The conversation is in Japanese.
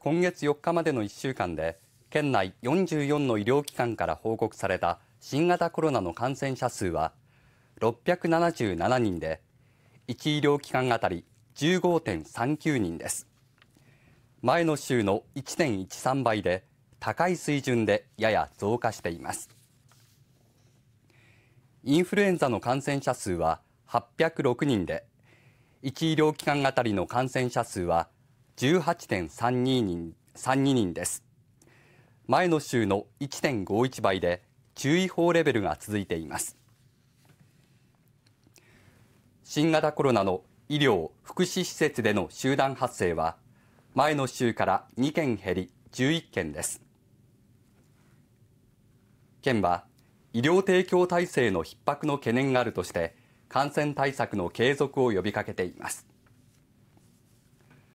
今月4日までの1週間で県内44の医療機関から報告された新型コロナの感染者数は677人で1医療機関あたり15.39人です前の週の1.13倍で高い水準でやや増加していますインフルエンザの感染者数は806人で1医療機関あたりの感染者数は18.32人 ,32 人です前の週の1.51倍で注意報レベルが続いています新型コロナの医療・福祉施設での集団発生は前の週から2件減り11件です県は医療提供体制の逼迫の懸念があるとして感染対策の継続を呼びかけています。